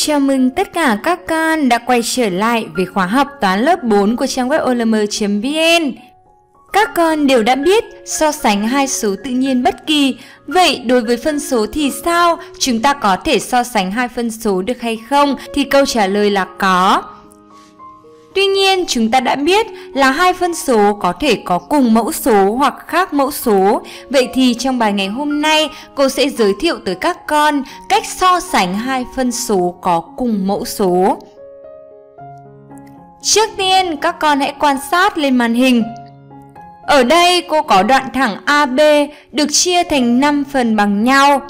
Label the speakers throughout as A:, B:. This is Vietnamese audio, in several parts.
A: Chào mừng tất cả các con đã quay trở lại với khóa học toán lớp 4 của trang web olm.vn. Các con đều đã biết so sánh hai số tự nhiên bất kỳ, vậy đối với phân số thì sao? Chúng ta có thể so sánh hai phân số được hay không? Thì câu trả lời là có. Tuy nhiên, chúng ta đã biết là hai phân số có thể có cùng mẫu số hoặc khác mẫu số. Vậy thì trong bài ngày hôm nay, cô sẽ giới thiệu tới các con cách so sánh hai phân số có cùng mẫu số. Trước tiên, các con hãy quan sát lên màn hình. Ở đây cô có đoạn thẳng AB được chia thành 5 phần bằng nhau.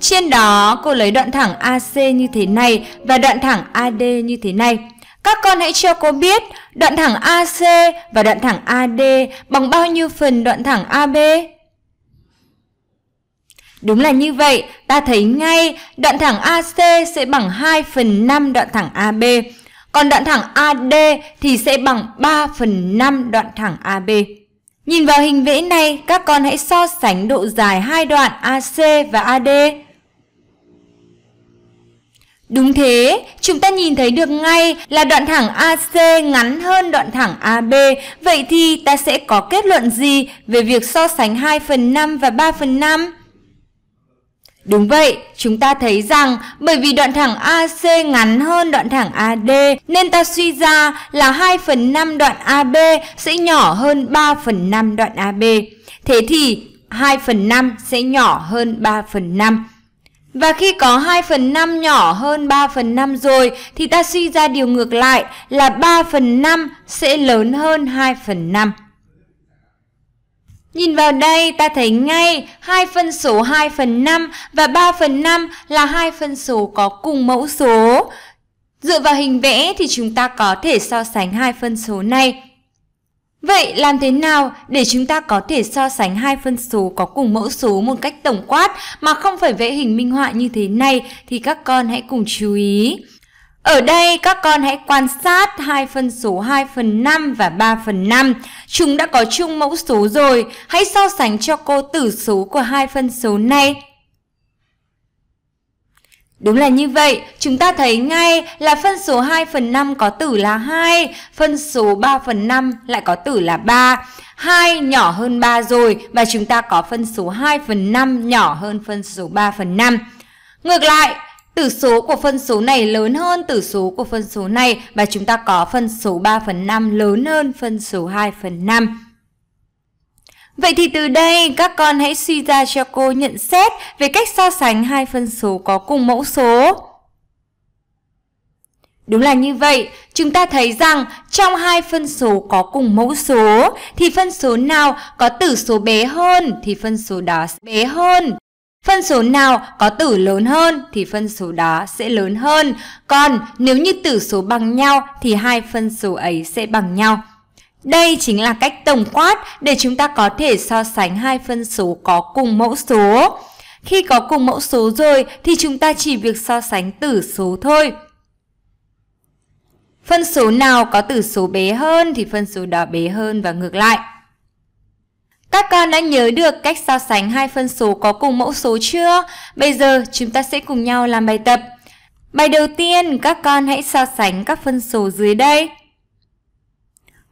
A: Trên đó cô lấy đoạn thẳng AC như thế này và đoạn thẳng AD như thế này. Các con hãy cho cô biết đoạn thẳng AC và đoạn thẳng AD bằng bao nhiêu phần đoạn thẳng AB? Đúng là như vậy, ta thấy ngay đoạn thẳng AC sẽ bằng 2 phần 5 đoạn thẳng AB, còn đoạn thẳng AD thì sẽ bằng 3 phần 5 đoạn thẳng AB. Nhìn vào hình vẽ này, các con hãy so sánh độ dài hai đoạn AC và AD. Đúng thế, chúng ta nhìn thấy được ngay là đoạn thẳng AC ngắn hơn đoạn thẳng AB. Vậy thì ta sẽ có kết luận gì về việc so sánh 2 phần 5 và 3 phần 5? Đúng vậy, chúng ta thấy rằng bởi vì đoạn thẳng AC ngắn hơn đoạn thẳng AD nên ta suy ra là 2 phần 5 đoạn AB sẽ nhỏ hơn 3 phần 5 đoạn AB. Thế thì 2 phần 5 sẽ nhỏ hơn 3 phần 5. Và khi có 2 phần 5 nhỏ hơn 3 phần 5 rồi thì ta suy ra điều ngược lại là 3 phần 5 sẽ lớn hơn 2 phần 5. Nhìn vào đây ta thấy ngay hai phân số 2 phần 5 và 3 phần 5 là hai phân số có cùng mẫu số. Dựa vào hình vẽ thì chúng ta có thể so sánh hai phân số này. Vậy làm thế nào để chúng ta có thể so sánh hai phân số có cùng mẫu số một cách tổng quát mà không phải vẽ hình minh họa như thế này thì các con hãy cùng chú ý. Ở đây các con hãy quan sát hai phân số 2 phần 5 và 3 phần 5. Chúng đã có chung mẫu số rồi. Hãy so sánh cho cô tử số của hai phân số này Đúng là như vậy, chúng ta thấy ngay là phân số 2 phần 5 có tử là 2, phân số 3 phần 5 lại có tử là 3. 2 nhỏ hơn 3 rồi và chúng ta có phân số 2 phần 5 nhỏ hơn phân số 3 phần 5. Ngược lại, tử số của phân số này lớn hơn tử số của phân số này và chúng ta có phân số 3 phần 5 lớn hơn phân số 2 phần 5. Vậy thì từ đây các con hãy suy ra cho cô nhận xét về cách so sánh hai phân số có cùng mẫu số. Đúng là như vậy, chúng ta thấy rằng trong hai phân số có cùng mẫu số thì phân số nào có tử số bé hơn thì phân số đó sẽ bé hơn. Phân số nào có tử lớn hơn thì phân số đó sẽ lớn hơn. Còn nếu như tử số bằng nhau thì hai phân số ấy sẽ bằng nhau. Đây chính là cách tổng quát để chúng ta có thể so sánh hai phân số có cùng mẫu số. Khi có cùng mẫu số rồi thì chúng ta chỉ việc so sánh tử số thôi. Phân số nào có tử số bé hơn thì phân số đó bé hơn và ngược lại. Các con đã nhớ được cách so sánh hai phân số có cùng mẫu số chưa? Bây giờ chúng ta sẽ cùng nhau làm bài tập. Bài đầu tiên, các con hãy so sánh các phân số dưới đây.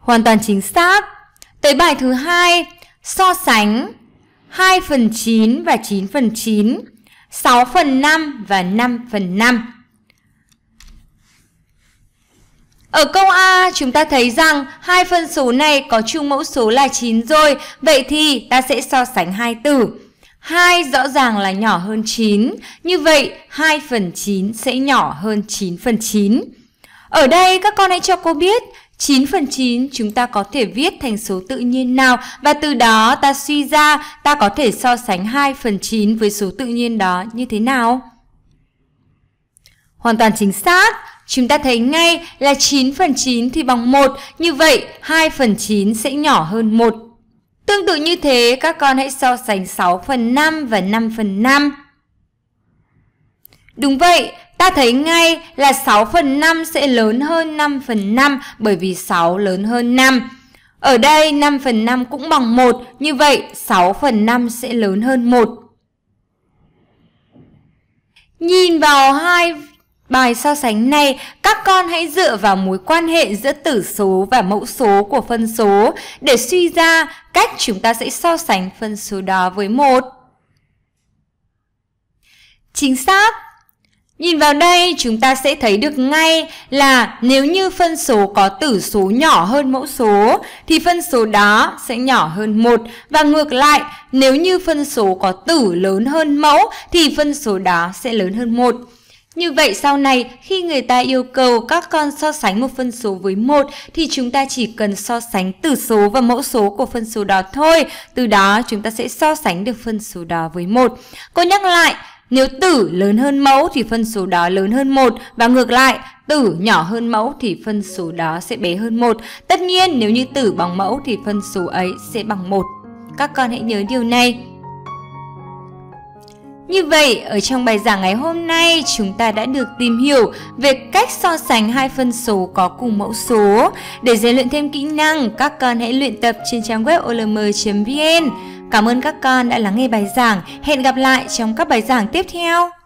A: Hoàn toàn chính xác. Tới bài thứ hai, so sánh 2 phần 9 và 9 phần 9, 6 phần 5 và 5 phần 5. Ở câu A chúng ta thấy rằng hai phân số này có chung mẫu số là 9 rồi, vậy thì ta sẽ so sánh hai tử. 2 rõ ràng là nhỏ hơn 9, như vậy 2 phần 9 sẽ nhỏ hơn 9 phần 9. Ở đây các con hãy cho cô biết 9 phần 9 chúng ta có thể viết thành số tự nhiên nào và từ đó ta suy ra ta có thể so sánh 2 phần 9 với số tự nhiên đó như thế nào? Hoàn toàn chính xác, chúng ta thấy ngay là 9 phần 9 thì bằng 1, như vậy 2 phần 9 sẽ nhỏ hơn 1. Tương tự như thế, các con hãy so sánh 6 phần 5 và 5 phần 5. Đúng vậy, Ta thấy ngay là 6 phần 5 sẽ lớn hơn 5 phần 5 bởi vì 6 lớn hơn 5. Ở đây 5 phần 5 cũng bằng 1, như vậy 6 phần 5 sẽ lớn hơn 1. Nhìn vào hai bài so sánh này, các con hãy dựa vào mối quan hệ giữa tử số và mẫu số của phân số để suy ra cách chúng ta sẽ so sánh phân số đó với một. Chính xác! Nhìn vào đây, chúng ta sẽ thấy được ngay là nếu như phân số có tử số nhỏ hơn mẫu số thì phân số đó sẽ nhỏ hơn một và ngược lại, nếu như phân số có tử lớn hơn mẫu thì phân số đó sẽ lớn hơn một. Như vậy sau này khi người ta yêu cầu các con so sánh một phân số với một thì chúng ta chỉ cần so sánh tử số và mẫu số của phân số đó thôi. Từ đó chúng ta sẽ so sánh được phân số đó với một. Cô nhắc lại, nếu tử lớn hơn mẫu thì phân số đó lớn hơn 1 và ngược lại, tử nhỏ hơn mẫu thì phân số đó sẽ bé hơn 1. Tất nhiên nếu như tử bằng mẫu thì phân số ấy sẽ bằng 1. Các con hãy nhớ điều này. Như vậy, ở trong bài giảng ngày hôm nay, chúng ta đã được tìm hiểu về cách so sánh hai phân số có cùng mẫu số. Để rèn luyện thêm kỹ năng, các con hãy luyện tập trên trang web olm.vn. Cảm ơn các con đã lắng nghe bài giảng. Hẹn gặp lại trong các bài giảng tiếp theo.